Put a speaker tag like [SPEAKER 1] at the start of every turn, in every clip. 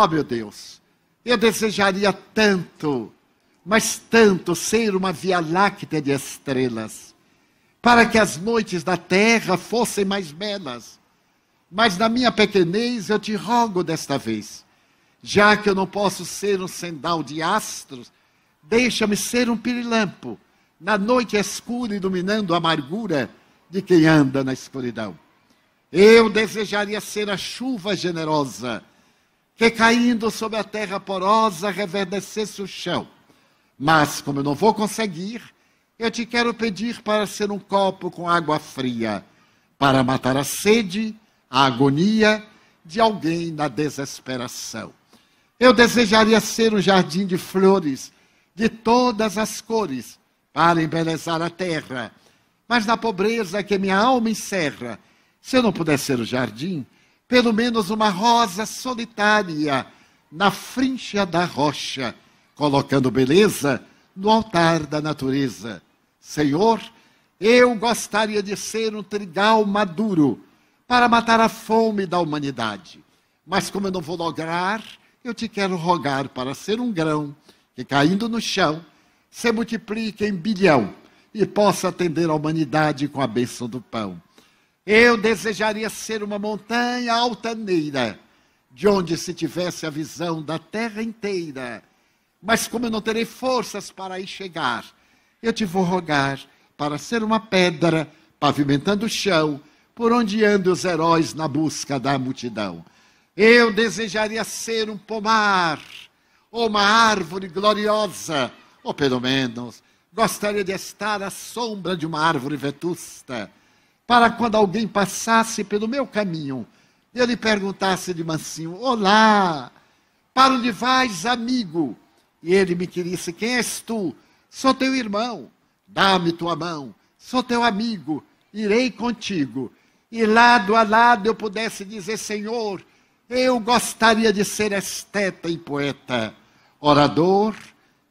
[SPEAKER 1] Oh, meu Deus, eu desejaria tanto, mas tanto ser uma via láctea de estrelas, para que as noites da terra fossem mais belas. Mas na minha pequenez eu te rogo desta vez, já que eu não posso ser um sendal de astros, deixa-me ser um pirilampo, na noite escura iluminando a amargura de quem anda na escuridão. Eu desejaria ser a chuva generosa que caindo sobre a terra porosa reverdecesse o chão. Mas, como eu não vou conseguir, eu te quero pedir para ser um copo com água fria, para matar a sede, a agonia de alguém na desesperação. Eu desejaria ser um jardim de flores de todas as cores para embelezar a terra, mas na pobreza que minha alma encerra, se eu não puder ser o jardim, pelo menos uma rosa solitária na frincha da rocha, colocando beleza no altar da natureza. Senhor, eu gostaria de ser um trigal maduro para matar a fome da humanidade. Mas como eu não vou lograr, eu te quero rogar para ser um grão que, caindo no chão, se multiplique em bilhão e possa atender a humanidade com a bênção do pão. Eu desejaria ser uma montanha altaneira, de onde se tivesse a visão da terra inteira. Mas como eu não terei forças para aí chegar, eu te vou rogar para ser uma pedra pavimentando o chão, por onde andam os heróis na busca da multidão. Eu desejaria ser um pomar, ou uma árvore gloriosa, ou pelo menos gostaria de estar à sombra de uma árvore vetusta, para quando alguém passasse pelo meu caminho, eu lhe perguntasse de mansinho: Olá, para onde vais, amigo? E ele me disse: Quem és tu? Sou teu irmão, dá-me tua mão, sou teu amigo, irei contigo. E lado a lado eu pudesse dizer: Senhor, eu gostaria de ser esteta e poeta, orador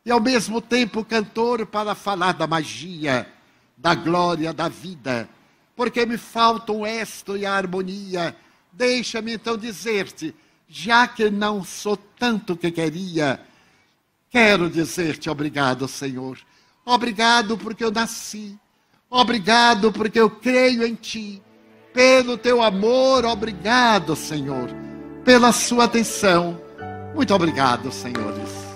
[SPEAKER 1] e ao mesmo tempo cantor para falar da magia, da glória, da vida porque me falta o esto e a harmonia. Deixa-me então dizer-te, já que não sou tanto que queria, quero dizer-te obrigado, Senhor. Obrigado porque eu nasci. Obrigado porque eu creio em ti. Pelo teu amor, obrigado, Senhor. Pela sua atenção. Muito obrigado, senhores.